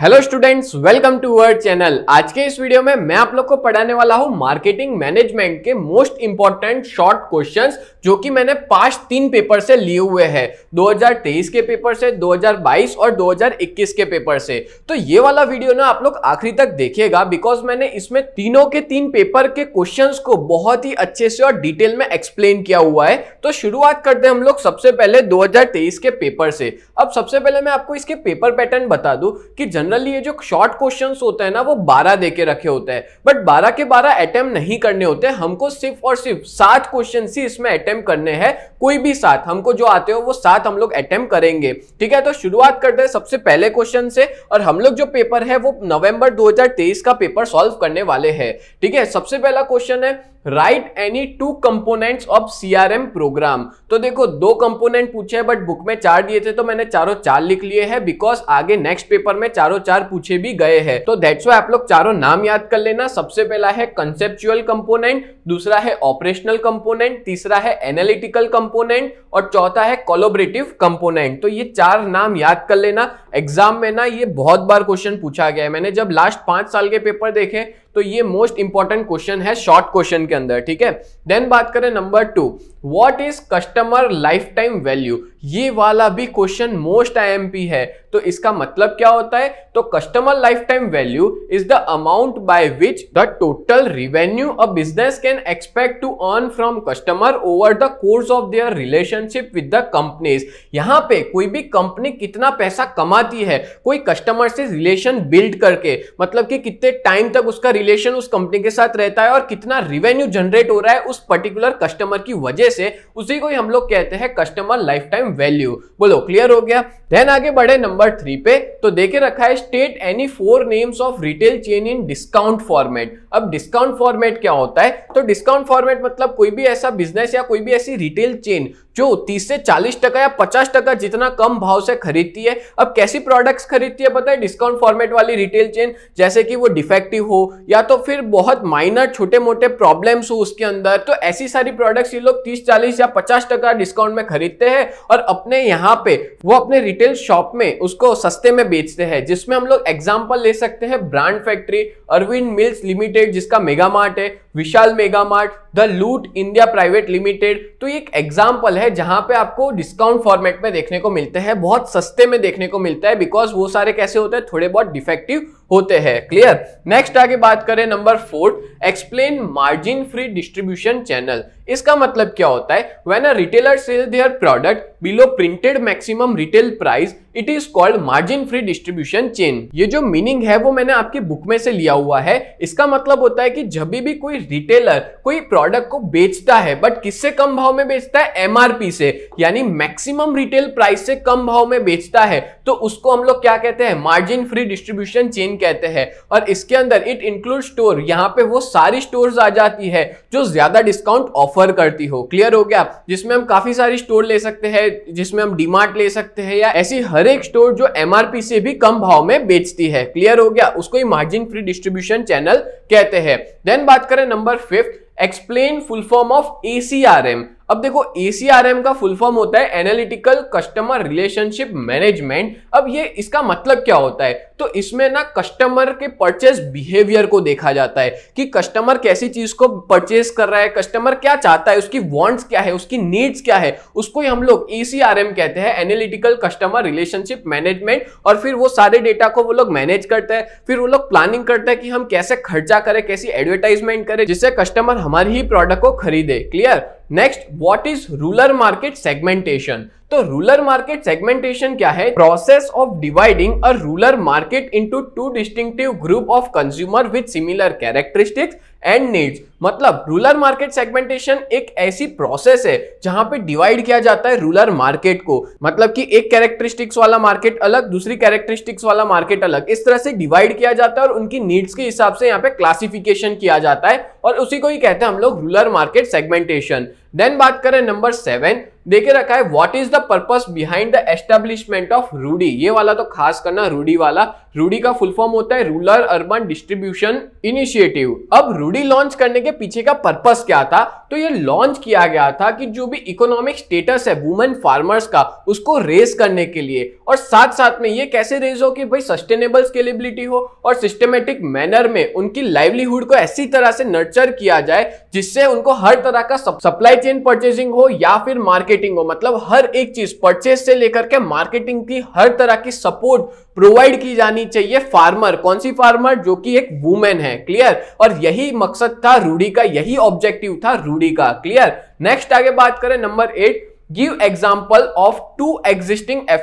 Hello students welcome to our channel आज के इस वीडियो में मैं आप लोग को पढ़ाने वाला हूं मार्केटिंग मैनेजमेंट के मोस्ट इंपॉर्टेंट शॉर्ट क्वेश्चंस जो कि मैंने पांच तीन पेपर से लिए हुए हैं 2023 के पेपर से 2022 और 2021 के पेपर से तो ये वाला वीडियो ना आप लोग आखिरी तक देखिएगा बिकॉज मैंने इसमें तीनों के तीन पेपर के क्वेश्चन को बहुत ही अच्छे से और डिटेल में एक्सप्लेन किया हुआ है तो शुरुआत करते हैं हम लोग सबसे पहले दो के पेपर से अब सबसे पहले मैं आपको इसके पेपर पैटर्न बता दू की जनरली ये जो शॉर्ट क्वेश्चन होते हैं ना वो बारह दे के रखे होते हैं बट बारह के बारह अटेम्प्ट नहीं करने होते हमको सिर्फ और सिर्फ सात क्वेश्चन ही इसमें अटेम्प्ट करने हैं कोई भी सात हमको जो आते हो वो सात हम लोग अटेम्प्ट करेंगे ठीक है तो शुरुआत करते हैं सबसे पहले क्वेश्चन से और हम लोग जो पेपर है वो नवंबर 2023 का पेपर सॉल्व करने वाले हैं ठीक है सबसे पहला क्वेश्चन है write any two components of CRM program तो देखो दो कंपोनेंट पूछे बट बुक में चार दिए थे तो मैंने चारों चार लिख लिए हैं बिकॉज आगे नेक्स्ट पेपर में चारों चार पूछे भी गए हैं तो दैट्स वाई आप लोग चारों नाम याद कर लेना सबसे पहला है कंसेप्चुअल कंपोनेंट दूसरा है ऑपरेशनल कंपोनेंट तीसरा है एनालिटिकल कंपोनेंट और चौथा है कोलोबरेटिव कंपोनेंट तो ये चार नाम याद कर लेना एग्जाम में ना ये बहुत बार क्वेश्चन पूछा गया है मैंने जब लास्ट पांच साल के पेपर देखे तो ये मोस्ट इंपॉर्टेंट क्वेश्चन है शॉर्ट क्वेश्चन के अंदर ठीक है देन बात करें number two what is customer life time value ये वाला भी क्वेश्चन मोस्ट आईएमपी है तो इसका मतलब क्या होता है तो customer life time value is the amount by which the total revenue a business can expect to earn from customer over the course of their relationship with the companies यहाँ पे कोई भी कंपनी कितना पैसा कमाती है कोई कस्टमर से रिलेशन बिल्ड करके मतलब कि कितने टाइम तक उसका रिलेशन उस कंपनी के साथ रहता है और कितना रिवेन्यू जनरेट हो रहा है उस पर्टिकुलर कस्टमर की वजह से उसी को ही हम लोग कहते हैं customer life time um value बोलो क्लियर हो गया देन आगे बढ़े नंबर थ्री पे तो देखे रखा है state any four names of retail chain in discount format अब डिस्काउंट फॉर्मेट क्या होता है तो डिस्काउंट फॉर्मेट मतलब कोई भी ऐसा बिजनेस या कोई भी ऐसी रिटेल चेन जो 30 से 40 टका या 50 टका जितना कम भाव से खरीदती है अब कैसी प्रोडक्ट्स खरीदती है पता है डिस्काउंट फॉर्मेट वाली रिटेल चेन जैसे कि वो डिफेक्टिव हो या तो फिर बहुत माइनर छोटे मोटे प्रॉब्लम्स हो उसके अंदर तो ऐसी सारी प्रोडक्ट्स ये लोग 30 40 या 50 टका डिस्काउंट में खरीदते हैं और और अपने यहाँ पे वो अपने रिटेल शॉप में उसको सस्ते में बेचते हैं जिसमें हम लोग एग्जाम्पल ले सकते हैं Brand Factory Arvind Mills Limited जिसका मेगा मार्ट है Vishal Mega Mart the Loot India Private Limited तो ये एक एग्जाम्पल है जहां पे आपको डिस्काउंट फॉर्मेट में देखने को मिलते हैं बहुत सस्ते में देखने को मिलता है बिकॉज वो सारे कैसे होते हैं थोड़े बहुत डिफेक्टिव होते हैं क्लियर नेक्स्ट आगे बात करें number fourth explain margin free distribution channel इसका मतलब क्या होता है when a retailer sell their product below printed maximum retail price it is called margin free distribution chain ये जो मीनिंग है वो मैंने आपकी बुक में से लिया हुआ है इसका मतलब होता है कि जब भी कोई रिटेलर कोई प्रोडक्ट को बेचता है बट किससे कम भाव में बेचता है एमआरपी से यानी मैक्सिमम रिटेल प्राइस से कम भाव में बेचता है तो उसको हम लोग क्या कहते हैं मार्जिन फ्री डिस्ट्रीब्यूशन चेन कहते हैं और इसके अंदर इट इंक्लूड स्टोर यहाँ पे वो सारी स्टोर आ जाती है जो ज्यादा डिस्काउंट ऑफर करती हो क्लियर हो गया जिसमें हम काफी सारी स्टोर ले सकते हैं जिसमें हम डीमार्ट ले सकते हैं या ऐसी हर एक स्टोर जो एमआरपी से भी कम भाव में बेचती है क्लियर हो गया उसको ही मार्जिन फ्री डिस्ट्रीब्यूशन चैनल कहते हैं देन बात करें number 5th, explain full form of ACRM. अब देखो एसीआरएम का फुल फॉर्म होता है एनालिटिकल कस्टमर रिलेशनशिप मैनेजमेंट अब ये इसका मतलब क्या होता है तो इसमें ना कस्टमर के परचेज बिहेवियर को देखा जाता है कि कस्टमर कैसी चीज को परचेज कर रहा है कस्टमर क्या चाहता है उसकी वांट्स क्या है उसकी नीड्स क्या है उसको हम लोग एसीआरएम कहते हैं एनालिटिकल कस्टमर रिलेशनशिप मैनेजमेंट और फिर वो सारे डेटा को वो लोग मैनेज करते हैं फिर वो लोग प्लानिंग करते हैं कि हम कैसे खर्चा करें कैसी एडवर्टाइजमेंट करें जिससे कस्टमर हमारी ही प्रोडक्ट को खरीदे clear Next, what is ruler market segmentation? तो रूलर मार्केट सेगमेंटेशन क्या है process of dividing a rural market into two distinctive group of consumer with similar characteristics and needs मतलब रूलर मार्केट सेगमेंटेशन एक ऐसी process है जहां पे divide किया जाता है रूलर मार्केट को मतलब कि एक कैरेक्टरिस्टिक्स वाला मार्केट अलग दूसरी कैरेक्टरिस्टिक्स वाला मार्केट अलग इस तरह से डिवाइड किया जाता है और उनकी नीड्स के हिसाब से यहाँ पे क्लासिफिकेशन किया जाता है और उसी को ही कहते हैं हम लोग रूलर मार्केट सेगमेंटेशन देन बात करें नंबर सेवन देखे रखा है what is the purpose behind the establishment of RUDI ये वाला तो खास करना रूडी वाला रूडी का फुल फॉर्म होता है रूरल अर्बन डिस्ट्रीब्यूशन इनिशिएटिव अब रूडी लॉन्च करने के पीछे का पर्पस क्या था तो ये लॉन्च किया गया था कि जो भी इकोनॉमिक स्टेटस है वुमेन फार्मर्स का उसको रेस करने के लिए और साथ साथ में ये कैसे रेज हो कि भाई सस्टेनेबल स्केलेबिलिटी हो और सिस्टमेटिक मैनर में उनकी लाइवलीहुड को ऐसी तरह से नर्चर किया जाए जिससे उनको हर तरह का सप्लाई चेन परचेजिंग हो या फिर मार्केटिंग हो मतलब हर एक चीज परचेज से लेकर के मार्केटिंग की हर तरह की सपोर्ट प्रोवाइड की जानी चाहिए फार्मर कौन सी फार्मर जो कि एक वुमेन है क्लियर और यही मकसद था रूडी का यही ऑब्जेक्टिव था रूडी का क्लियर नेक्स्ट आगे बात करें number eight give example of two existing F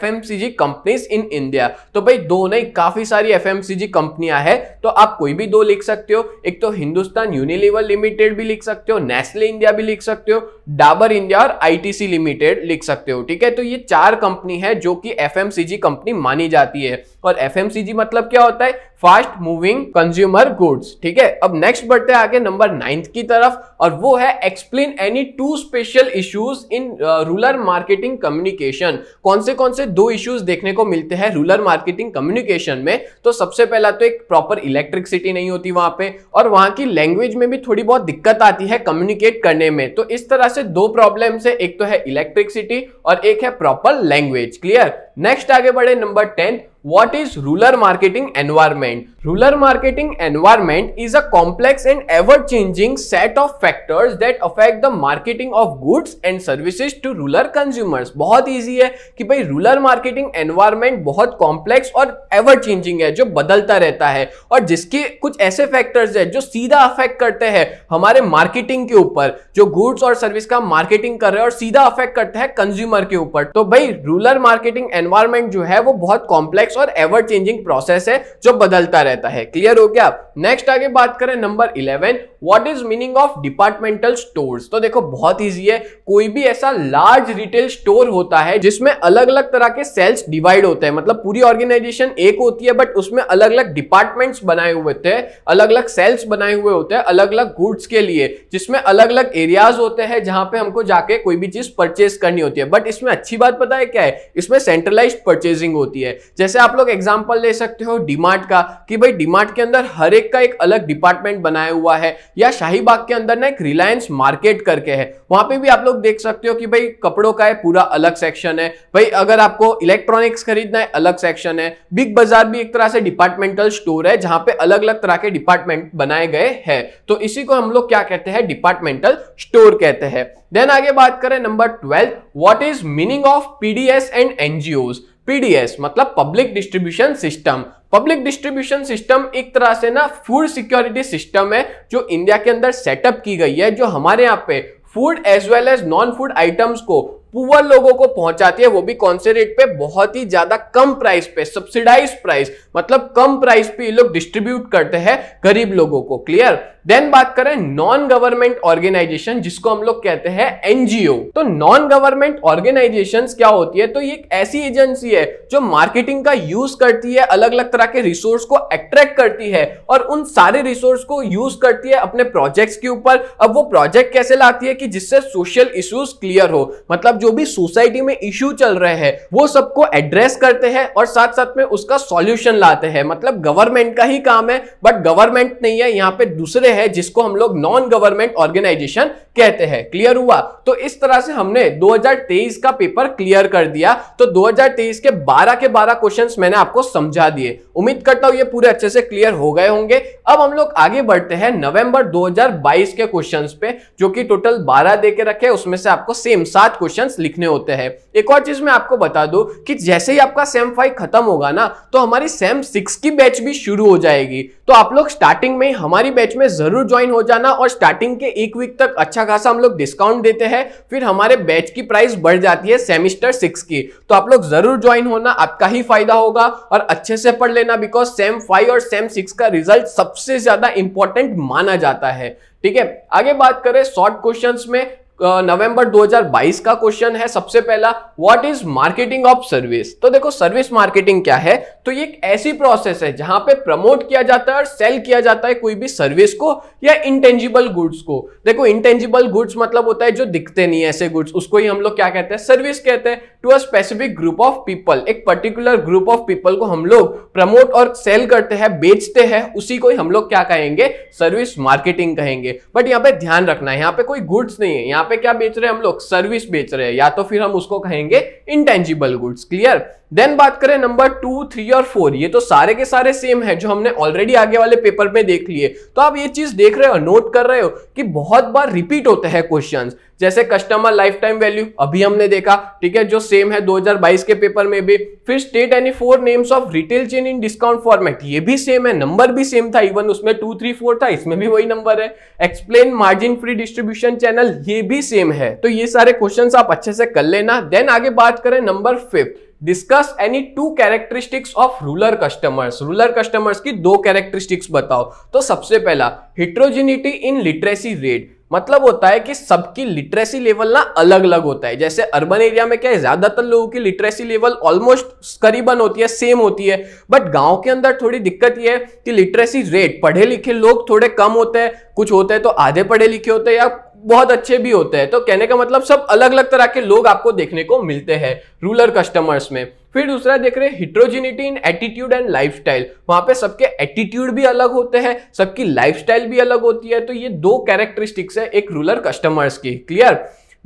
companies in India तो भाई दो नहीं काफी सारी एफ एम सी जी कंपनियां हैं तो आप कोई भी दो लिख सकते हो एक तो हिंदुस्तान यूनिलीवर लिमिटेड भी लिख सकते हो नेस्ले इंडिया भी लिख सकते हो डाबर इंडिया और आई टी सी लिमिटेड लिख सकते हो ठीक है तो ये चार कंपनी है जो कि F M C G company मानी जाती है और एफ एम सी जी मतलब क्या होता है फास्ट मूविंग कंज्यूमर गुड्स ठीक है अब नेक्स्ट बढ़ते आगे नंबर नाइन्थ की तरफ और वो है explain any two special issues in rule rural marketing communication कौन से कौन से दो इश्यूज देखने को मिलते हैं रूलर मार्केटिंग कम्युनिकेशन में तो सबसे पहला तो एक प्रॉपर इलेक्ट्रिसिटी नहीं होती वहां पे और वहां की लैंग्वेज में भी थोड़ी बहुत दिक्कत आती है कम्युनिकेट करने में तो इस तरह से दो प्रॉब्लम है एक तो है इलेक्ट्रिसिटी और एक है प्रॉपर लैंग्वेज क्लियर नेक्स्ट आगे बढ़े number ten what is rural marketing environment rural marketing environment is a complex and ever changing set of factors that affect the marketing of goods and services to rural consumers बहुत easy है कि भाई rural marketing environment बहुत complex और ever changing है जो बदलता रहता है और जिसके कुछ ऐसे फैक्टर्स है जो सीधा अफेक्ट करते हैं हमारे मार्केटिंग के ऊपर जो गुड्स और सर्विस का मार्केटिंग कर रहे हैं और सीधा अफेक्ट करते हैं कंज्यूमर के ऊपर तो भाई रूलर मार्केटिंग एनवायरमेंट जो है वो बहुत कॉम्प्लेक्स और एवर चेंजिंग प्रोसेस है जो बदलता रहता रहता है क्लियर हो गया नेक्स्ट आगे बात करें number eleven what is meaning of departmental stores तो देखो बहुत इजी है कोई भी ऐसा लार्ज रिटेल स्टोर होता है जिसमें अलग अलग तरह के सेल्स डिवाइड होते हैं मतलब पूरी ऑर्गेनाइजेशन एक होती है बट उसमें अलग अलग डिपार्टमेंट्स बनाए हुए होते हैं अलग अलग सेल्स बनाए हुए होते हैं अलग अलग गुड्स के लिए जिसमें अलग अलग एरियाज होते हैं जहां पे हमको जाके कोई भी चीज परचेज करनी होती है बट इसमें अच्छी बात पता है क्या है इसमें सेंट्रलाइज परचेजिंग होती है जैसे आप लोग एग्जाम्पल ले सकते हो डीमार्ट का कि भाई डिमार्ट के अंदर हर एक का एक अलग डिपार्टमेंट बनाया हुआ है या शाहीबाग के अंदर ना एक रिलायंस मार्केट करके है वहां पे भी आप लोग देख सकते हो कि भाई कपड़ों का है पूरा अलग सेक्शन है भाई अगर आपको इलेक्ट्रॉनिक्स खरीदना है अलग सेक्शन है बिग बाजार भी एक तरह से डिपार्टमेंटल स्टोर है जहां पे अलग अलग तरह के डिपार्टमेंट बनाए गए हैं तो इसी को हम लोग क्या कहते हैं डिपार्टमेंटल स्टोर कहते हैं देन आगे बात करें number twelve what is meaning of PDS and NGOs PDS मतलब public distribution system public distribution system एक तरह से ना फूड सिक्योरिटी सिस्टम है जो इंडिया के अंदर सेटअप की गई है जो हमारे यहाँ पे food as well as non food items को पुअर लोगों को पहुंचाती है वो भी कौन से रेट पे बहुत ही ज्यादा कम प्राइस पे सब्सिडाइज प्राइस मतलब कम प्राइस पे ये लोग डिस्ट्रीब्यूट करते हैं गरीब लोगों को क्लियर देन बात करें नॉन गवर्नमेंट ऑर्गेनाइजेशन जिसको हम लोग कहते हैं एनजीओ तो नॉन गवर्नमेंट ऑर्गेनाइजेशन क्या होती है तो ये एक ऐसी एजेंसी है जो मार्केटिंग का यूज करती है अलग अलग तरह के रिसोर्स को अट्रैक्ट करती है और उन सारे रिसोर्स को यूज करती है अपने प्रोजेक्ट्स के ऊपर अब वो प्रोजेक्ट कैसे लाती है कि जिससे सोशल इश्यूज क्लियर हो मतलब जो भी सोसाइटी में इश्यू चल रहे हैं वो सबको एड्रेस करते हैं और साथ साथ में उसका सोल्यूशन लाते हैं मतलब गवर्नमेंट का ही काम है बट गवर्नमेंट नहीं है यहाँ पे दूसरे हैं जिसको हम लोग नॉन गवर्नमेंट ऑर्गेनाइजेशन कहते हैं क्लियर हुआ तो इस तरह से हमने 2023 का पेपर क्लियर कर दिया तो 2023 के 12 के 12 क्वेश्चंस मैंने आपको समझा दिए उम्मीद करता हूं ये पूरे अच्छे से क्लियर हो गए होंगे अब हम लोग आगे बढ़ते हैं नवंबर 2022 के क्वेश्चंस पे जो कि टोटल 12 दे के रखे उसमें से आपको सेम सात क्वेश्चन लिखने होते हैं एक और चीज मैं आपको बता दू कि जैसे ही आपका सेम फाइव खत्म होगा ना तो हमारी सेम सिक्स की बैच भी शुरू हो जाएगी तो आप लोग स्टार्टिंग में हमारी बैच में जरूर ज्वाइन हो जाना और स्टार्टिंग के एक वीक तक अच्छा खासा हम लोग डिस्काउंट देते हैं फिर हमारे बैच की प्राइस बढ़ जाती है सेमिस्टर सिक्स की तो आप लोग जरूर ज्वाइन होना आपका ही फायदा होगा और अच्छे से पढ़ लेना बिकॉज सेम फाइव और सेम सिक्स का रिजल्ट सबसे ज्यादा इंपॉर्टेंट माना जाता है ठीक है आगे बात करें शॉर्ट क्वेश्चंस में नवंबर 2022 का क्वेश्चन है सबसे पहला what is marketing of service तो देखो सर्विस मार्केटिंग क्या है तो ये एक ऐसी प्रोसेस है जहां पे प्रमोट किया जाता है और सेल किया जाता है कोई भी सर्विस को या इंटेंजिबल गुड्स को देखो इंटेंजिबल गुड्स मतलब होता है जो दिखते नहीं है ऐसे गुड्स उसको ही हम लोग क्या कहते हैं सर्विस कहते हैं to a specific group of people एक पर्टिकुलर ग्रुप ऑफ पीपल को हम लोग प्रमोट और सेल करते हैं बेचते हैं उसी को ही हम लोग क्या कहेंगे सर्विस मार्केटिंग कहेंगे बट यहाँ पे ध्यान रखना है यहाँ पे कोई गुड्स नहीं है यहाँ पे क्या बेच रहे हैं हम लोग सर्विस बेच रहे हैं या तो फिर हम उसको कहेंगे इंटेंजिबल गुड्स क्लियर देन बात करें नंबर टू थ्री और फोर ये तो सारे के सारे सेम है जो हमने ऑलरेडी आगे वाले पेपर में देख लिए तो आप ये चीज देख रहे हो नोट कर रहे हो कि बहुत बार रिपीट होते हैं क्वेश्चन जैसे कस्टमर लाइफ टाइम वैल्यू अभी हमने देखा ठीक है जो सेम है 2022 के पेपर में भी फिर state any four names of retail chain in discount format ये भी सेम है नंबर भी सेम था इवन उसमें टू थ्री फोर था इसमें भी वही नंबर है explain margin free distribution channel ये भी सेम है तो ये सारे क्वेश्चन आप अच्छे से कर लेना देन आगे बात करें number fifth discuss any two characteristics of rural customers rural customers की दो कैरेक्टरिस्टिक्स बताओ तो सबसे पहला हिट्रोजिनिटी इन लिटरेसी रेट मतलब होता है कि सबकी लिटरेसी लेवल ना अलग अलग होता है जैसे अर्बन एरिया में क्या है ज्यादातर लोगों की लिटरेसी लेवल ऑलमोस्ट करीबन होती है सेम होती है बट गांव के अंदर थोड़ी दिक्कत यह है कि लिटरेसी रेट पढ़े लिखे लोग थोड़े कम होते हैं कुछ होते हैं तो आधे पढ़े लिखे होते हैं या बहुत अच्छे भी होते हैं तो कहने का मतलब सब अलग अलग तरह के लोग आपको देखने को मिलते हैं रूरल कस्टमर्स में फिर दूसरा देख रहे हैं heterogeneity in attitude and lifestyle वहां पे सबके एटीट्यूड भी अलग होते हैं सबकी लाइफस्टाइल भी अलग होती है तो ये दो कैरेक्टरिस्टिक्स है एक रूलर कस्टमर्स की क्लियर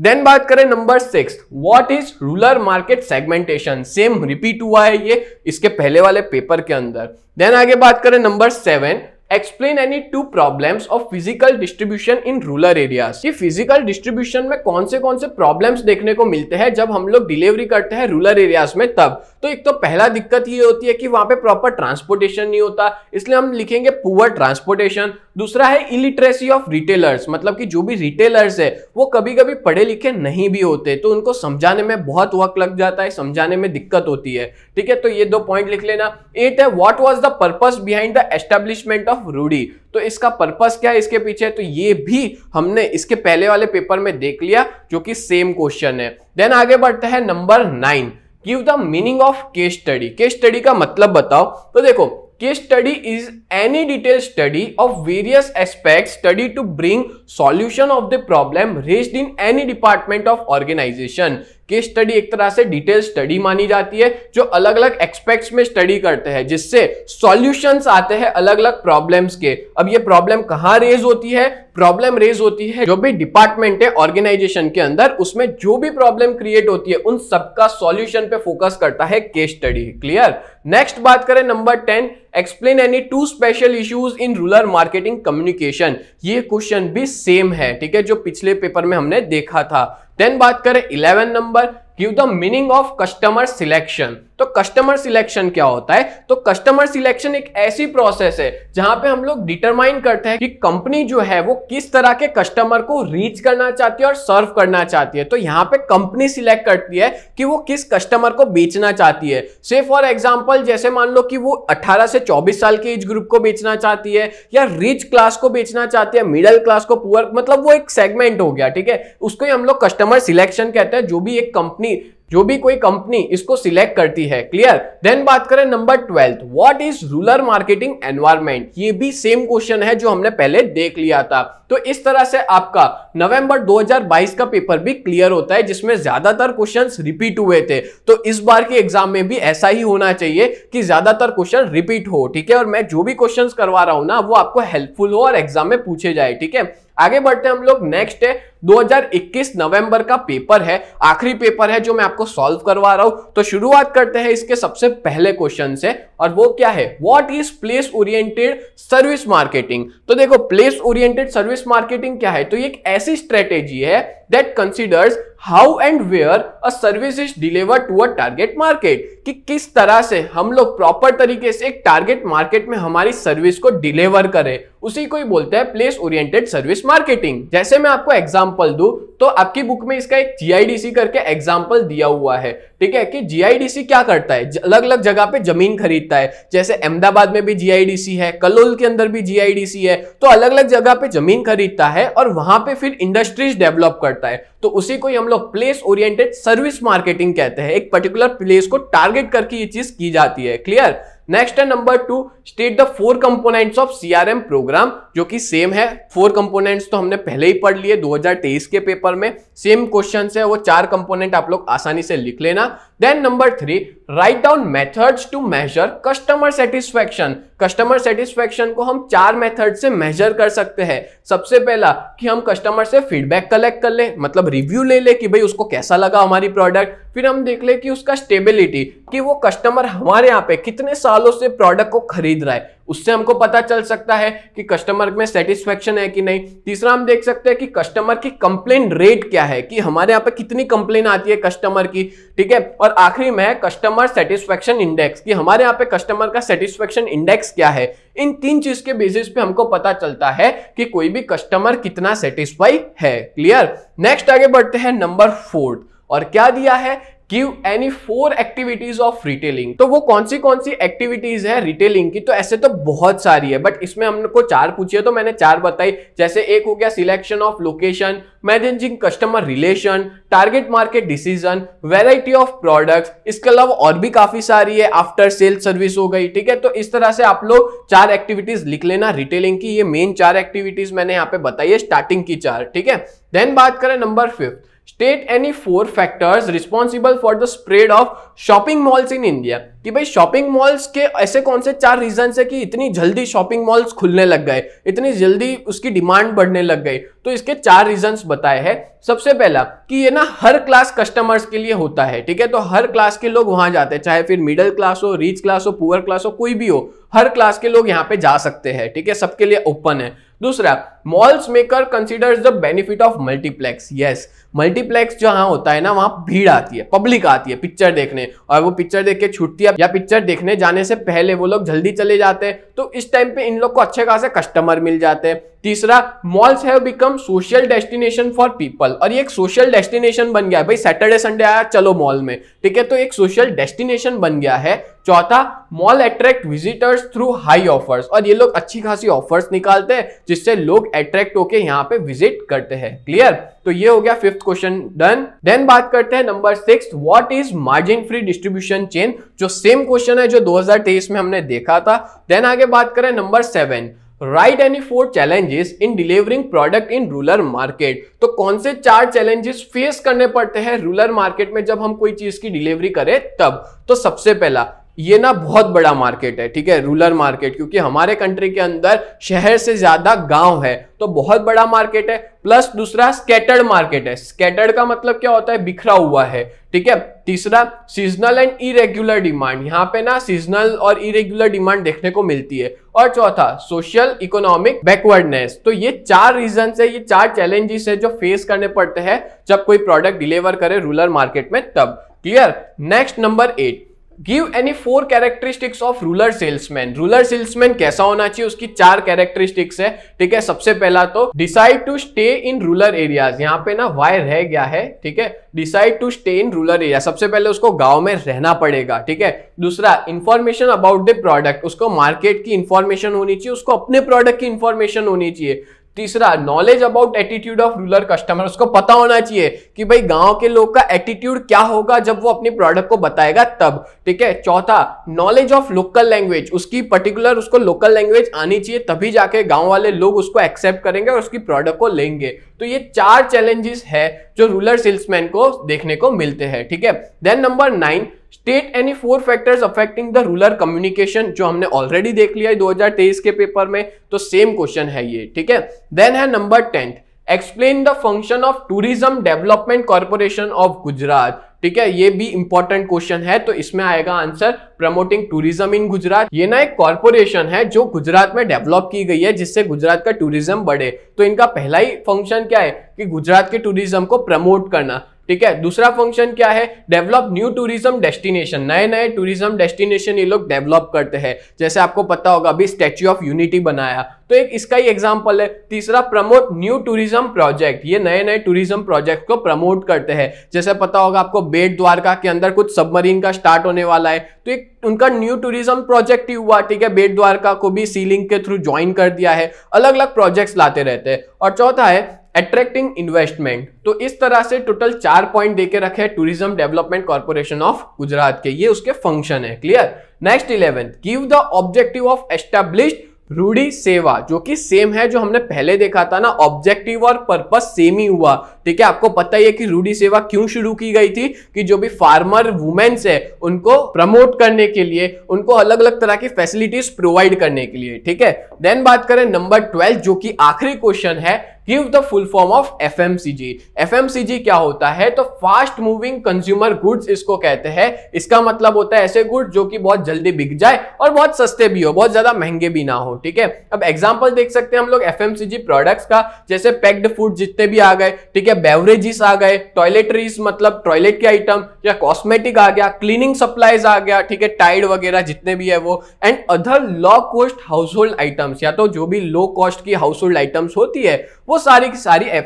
देन बात करें number six what is rural market segmentation same repeat हुआ है ये इसके पहले वाले पेपर के अंदर देन आगे बात करें number seven explain any two problems of physical distribution in rural areas कि फिजिकल डिस्ट्रीब्यूशन में कौन से कौन से प्रॉब्लम्स देखने को मिलते हैं जब हम लोग डिलीवरी करते हैं रूरल एरियाज में तब तो एक तो पहला दिक्कत ये होती है कि वहां पे प्रॉपर ट्रांसपोर्टेशन नहीं होता इसलिए हम लिखेंगे पुअर ट्रांसपोर्टेशन दूसरा है इलिटरेसी ऑफ रिटेलर्स मतलब कि जो भी रिटेलर्स है वो कभी कभी पढ़े लिखे नहीं भी होते तो उनको समझाने में बहुत वक्त लग जाता है समझाने में दिक्कत होती है ठीक है तो ये दो पॉइंट लिख लेना एट है what was the purpose behind the establishment of of RUDI तो इसका पर्पस क्या है इसके पीछे तो ये भी हमने इसके पहले वाले पेपर में देख लिया जो कि सेम क्वेश्चन है देन आगे बढ़ते हैं number nine give the meaning of case study case study का मतलब बताओ तो देखो case study is any detail study of various aspect study to bring solution of the problem raised in any department of organization case study एक तरह से detail study मानी जाती है जो अलग अलग एक्सपेक्ट्स में स्टडी करते हैं जिससे सॉल्यूशंस आते हैं अलग अलग प्रॉब्लम्स के अब ये प्रॉब्लम कहाँ रेज होती है प्रॉब्लम रेज होती है जो भी डिपार्टमेंट है ऑर्गेनाइजेशन के अंदर उसमें जो भी प्रॉब्लम क्रिएट होती है उन सबका सॉल्यूशन पे फोकस करता है केस स्टडी क्लियर नेक्स्ट बात करें number ten explain any two special issues in rural marketing communication ये क्वेश्चन भी सेम है ठीक है जो पिछले पेपर में हमने देखा था देन बात करें eleven number give the meaning of customer selection तो कस्टमर सिलेक्शन क्या होता है तो कस्टमर सिलेक्शन एक ऐसी प्रोसेस है जहां पे हम लोग डिटरमाइन करते हैं कि कंपनी जो है वो किस तरह के कस्टमर को रीच करना चाहती है और सर्व करना चाहती है तो यहाँ पे कंपनी सिलेक्ट करती है कि वो किस कस्टमर को बेचना चाहती है से फॉर एग्जाम्पल जैसे मान लो कि वो अट्ठारह से चौबीस साल के एज ग्रुप को बेचना चाहती है या रिच क्लास को बेचना चाहती है मिडल क्लास को पुअर मतलब वो एक सेगमेंट हो गया ठीक है उसको हम लोग कस्टमर सिलेक्शन कहते हैं जो भी एक कंपनी जो भी कोई कंपनी इसको सिलेक्ट करती है क्लियर देन बात करें number twelfth what is rural marketing environment ये भी सेम क्वेश्चन है जो हमने पहले देख लिया था तो इस तरह से आपका नवंबर 2022 का पेपर भी क्लियर होता है जिसमें ज्यादातर क्वेश्चंस रिपीट हुए थे तो इस बार के एग्जाम में भी ऐसा ही होना चाहिए कि ज्यादातर क्वेश्चन रिपीट हो ठीक है और मैं जो भी क्वेश्चंस करवा रहा हूं ना वो आपको हेल्पफुल हो और एग्जाम में पूछे जाए ठीक है आगे बढ़ते हैं हम लोग नेक्स्ट है 2021 नवंबर का पेपर है आखिरी पेपर है जो मैं आपको सॉल्व करवा रहा हूं तो शुरुआत करते हैं इसके सबसे पहले क्वेश्चन से और वो क्या है what is place oriented service marketing तो देखो प्लेस ओरिएंटेड सर्विस मार्केटिंग क्या है तो ये एक ऐसी स्ट्रेटेजी है that considers how and where a service is deliver to a target market कि किस तरह से हम लोग प्रॉपर तरीके से एक टारगेट मार्केट में हमारी सर्विस को डिलीवर करें उसी को ही बोलते हैं प्लेस ओरिएंटेड सर्विस मार्केटिंग जैसे मैं आपको एग्जाम एग्जाम्पल दू तो आपकी बुक में इसका एक जीआईडीसी करके एग्जाम्पल दिया हुआ है ठीक है कि जीआईडीसी क्या करता है अलग अलग जगह पे जमीन खरीदता है जैसे अहमदाबाद में भी जीआईडीसी है कलोल के अंदर भी जीआईडीसी है तो अलग अलग जगह पे जमीन खरीदता है और वहां पे फिर इंडस्ट्रीज डेवलप करता है तो उसी को ही हम लोग प्लेस ओरिएंटेड सर्विस मार्केटिंग कहते हैं एक पर्टिकुलर प्लेस को टारगेट करके ये चीज की जाती है क्लियर नेक्स्ट है number two state the four components of CRM program जो कि सेम है फोर कंपोनेंट्स तो हमने पहले ही पढ़ लिए 2023 के पेपर में सेम क्वेश्चन है वो चार कंपोनेंट आप लोग आसानी से लिख लेना then number three write down methods to measure customer satisfaction customer satisfaction को हम चार मेथड से मेजर कर सकते हैं सबसे पहला कि हम कस्टमर से फीडबैक कलेक्ट कर मतलब ले मतलब रिव्यू ले ले कि भाई उसको कैसा लगा हमारी प्रोडक्ट फिर हम देख ले कि उसका स्टेबिलिटी कि वो कस्टमर हमारे यहाँ पे कितने सालों से प्रोडक्ट को खरीद रहा है उससे हमको पता चल सकता है कि कस्टमर में सेटिस्फेक्शन है कि नहीं तीसरा हम देख सकते हैं कि कस्टमर की कंप्लेन रेट क्या है कि हमारे यहाँ पे कितनी कंप्लेन आती है कस्टमर की ठीक है और आखिरी में कस्टमर सेटिस्फेक्शन इंडेक्स कि हमारे यहाँ पे कस्टमर का सेटिस्फेक्शन इंडेक्स क्या है इन तीन चीज के बेसिस पे हमको पता चलता है कि कोई भी कस्टमर कितना सेटिस्फाई है क्लियर नेक्स्ट आगे बढ़ते हैं नंबर फोर्थ और क्या दिया है give any four activities of retailing तो वो कौन सी कौन सी एक्टिविटीज है रिटेलिंग की तो ऐसे तो बहुत सारी है बट इसमें हमको चार पूछी है तो मैंने चार बताई जैसे एक हो गया selection of location managing customer relation target market decision variety of product इसके अलावा और भी काफी सारी है आफ्टर सेल सर्विस हो गई ठीक है तो इस तरह से आप लोग चार एक्टिविटीज लिख लेना रिटेलिंग की ये मेन चार एक्टिविटीज मैंने यहाँ पे बताई है स्टार्टिंग की चार ठीक है देन बात करें number fifth state any four factors responsible for the spread of shopping malls in India कि भाई शॉपिंग मॉल्स के ऐसे कौन से चार रीजन है कि इतनी जल्दी शॉपिंग मॉल्स खुलने लग गए इतनी जल्दी उसकी डिमांड बढ़ने लग गई तो इसके चार रीजन बताए हैं सबसे पहला कि ये ना हर क्लास कस्टमर्स के लिए होता है ठीक है तो हर क्लास के लोग वहां जाते हैं चाहे फिर मिडिल क्लास हो रिच क्लास हो पुअर क्लास हो कोई भी हो हर क्लास के लोग यहाँ पे जा सकते हैं ठीक है सबके लिए ओपन है दूसरा malls maker considers the benefit of multiplex yes multiplex जहां होता है ना वहाँ भीड़ आती है पब्लिक आती है पिक्चर देखने और वो पिक्चर देख के छुटती या पिक्चर देखने जाने से पहले वो लोग जल्दी चले जाते हैं तो इस टाइम पे इन लोग को अच्छे खासे कस्टमर मिल जाते हैं तीसरा malls have become social destination for people और ये एक सोशल डेस्टिनेशन बन गया है भाई सैटरडे संडे आया चलो मॉल में ठीक है तो एक सोशल डेस्टिनेशन बन गया है चौथा mall attract visitors through high offers और ये लोग अच्छी खासी ऑफर्स निकालते हैं जिससे लोग अट्रैक्ट होके यहाँ पे विजिट करते हैं क्लियर तो ये हो गया फिफ्थ क्वेश्चन डन देन बात करते हैं number six what is margin free distribution chain जो सेम क्वेश्चन है जो 2023 में हमने देखा था देन आगे बात करें number seven write any four challenges in delivering product in rural market तो कौन से चार चैलेंजेस फेस करने पड़ते हैं रूरल मार्केट में जब हम कोई चीज की डिलीवरी करें तब तो सबसे पहला ये ना बहुत बड़ा मार्केट है ठीक है रूरल मार्केट क्योंकि हमारे कंट्री के अंदर शहर से ज्यादा गांव है तो बहुत बड़ा मार्केट है प्लस दूसरा स्केटर्ड मार्केट है स्केटर्ड का मतलब क्या होता है बिखरा हुआ है ठीक है तीसरा सीजनल एंड इरेग्युलर डिमांड यहाँ पे ना सीजनल और इरेग्युलर डिमांड देखने को मिलती है और चौथा सोशल इकोनॉमिक बैकवर्डनेस तो ये चार रीजन है ये चार चैलेंजेस है जो फेस करने पड़ते हैं जब कोई प्रोडक्ट डिलीवर करे रूरल मार्केट में तब clear next number eight give any four characteristics of rural salesman rural salesman कैसा होना चाहिए उसकी चार कैरेक्टरिस्टिक्स है ठीक है सबसे पहला तो decide to stay in rural areas यहाँ पे ना वायर रह गया है ठीक है decide to stay in rural area सबसे पहले उसको गांव में रहना पड़ेगा ठीक है दूसरा इंफॉर्मेशन अबाउट द प्रोडक्ट उसको मार्केट की इंफॉर्मेशन होनी चाहिए उसको अपने प्रोडक्ट की इंफॉर्मेशन होनी चाहिए तीसरा knowledge about attitude of rural customer उसको पता होना चाहिए कि भाई गांव के लोग का एटीट्यूड क्या होगा जब वो अपने प्रोडक्ट को बताएगा तब ठीक है चौथा नॉलेज ऑफ लोकल लैंग्वेज उसकी पर्टिकुलर उसको लोकल लैंग्वेज आनी चाहिए तभी जाके गांव वाले लोग उसको एक्सेप्ट करेंगे और उसकी प्रोडक्ट को लेंगे तो ये चार चैलेंजेस है जो रूरल सेल्समैन को देखने को मिलते हैं ठीक है then number nine state any four factors affecting the rural communication जो हमने ऑलरेडी देख लिया है 2023 के पेपर में तो सेम क्वेश्चन है ये ठीक है देन है number tenth explain the function of tourism development corporation of Gujarat ठीक है ये भी इंपॉर्टेंट क्वेश्चन है तो इसमें आएगा answer promoting tourism in Gujarat ये ना एक कॉर्पोरेशन है जो गुजरात में डेवलप की गई है जिससे गुजरात का टूरिज्म बढ़े तो इनका पहला ही फंक्शन क्या है कि गुजरात के टूरिज्म को प्रमोट करना ठीक है दूसरा फंक्शन क्या है डेवलप न्यू टूरिज्म डेस्टिनेशन नए नए टूरिज्म डेस्टिनेशन ये लोग डेवलप करते हैं जैसे आपको पता होगा अभी स्टेच्यू ऑफ यूनिटी बनाया तो एक इसका ही एग्जाम्पल है तीसरा प्रमोट न्यू टूरिज्म प्रोजेक्ट ये नए नए टूरिज्म प्रोजेक्ट को प्रमोट करते हैं जैसे पता होगा आपको बेट द्वारका के अंदर कुछ सबमरीन का स्टार्ट होने वाला है तो एक उनका न्यू टूरिज्म प्रोजेक्ट ही हुआ ठीक है बेट द्वारका को भी सीलिंग के थ्रू ज्वाइन कर दिया है अलग अलग प्रोजेक्ट लाते रहते हैं और चौथा है अट्रैक्टिंग इन्वेस्टमेंट तो इस तरह से टोटल चार पॉइंट देके रखे tourism development corporation of Gujarat के ये उसके फंक्शन है clear next eleventh give the objective of establish रूढ़ी सेवा जो कि सेम है जो हमने पहले देखा था ना ऑब्जेक्टिव और पर्पस सेम ही हुआ ठीक है आपको पता ही है कि रूढ़ी सेवा क्यों शुरू की गई थी कि जो भी फार्मर वुमेन्स है उनको प्रमोट करने के लिए उनको अलग अलग तरह की फैसिलिटीज प्रोवाइड करने के लिए ठीक है देन बात करें नंबर ट्वेल्व जो कि आखिरी क्वेश्चन है give the full form of FMCG FMCG क्या होता है तो फास्ट मूविंग कंज्यूमर गुड्स इसको कहते हैं इसका मतलब होता है ऐसे गुड्स जो कि बहुत जल्दी बिक जाए और बहुत सस्ते भी हो बहुत ज्यादा महंगे भी ना हो ठीक है अब एग्जाम्पल देख सकते हैं हम लोग एफएमसीजी प्रोडक्ट्स का जैसे पैक्ड फूड जितने भी आ गए ठीक है बेवरेजेस आ गए टॉयलेटरीज मतलब टॉयलेट के आइटम या कॉस्मेटिक आ गया क्लीनिंग सप्लाईज आ गया ठीक है टाइड वगैरह जितने भी है वो and other low cost household items या तो जो भी लो कॉस्ट की हाउस होल्ड आइटम्स होती है वो सारी की सारी एफ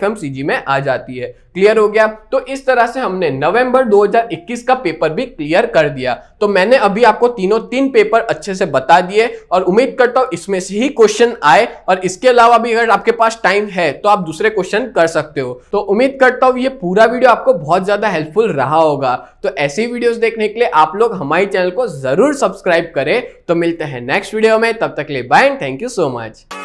में आ जाती है क्लियर हो गया तो इस तरह से हमने नवंबर 2021 का पेपर भी क्लियर कर दिया तो मैंने अभी आपको तीनों तीन पेपर अच्छे से बता दिए और उम्मीद करता हूं इसमें से ही क्वेश्चन आए और इसके अलावा भी अगर आपके पास टाइम है तो आप दूसरे क्वेश्चन कर सकते हो तो उम्मीद करता हूं ये पूरा वीडियो आपको बहुत ज्यादा हेल्पफुल रहा होगा तो ऐसी वीडियोस देखने के लिए आप लोग हमारे चैनल को जरूर सब्सक्राइब करें तो मिलते हैं नेक्स्ट वीडियो में तब तक ले bye thank you so much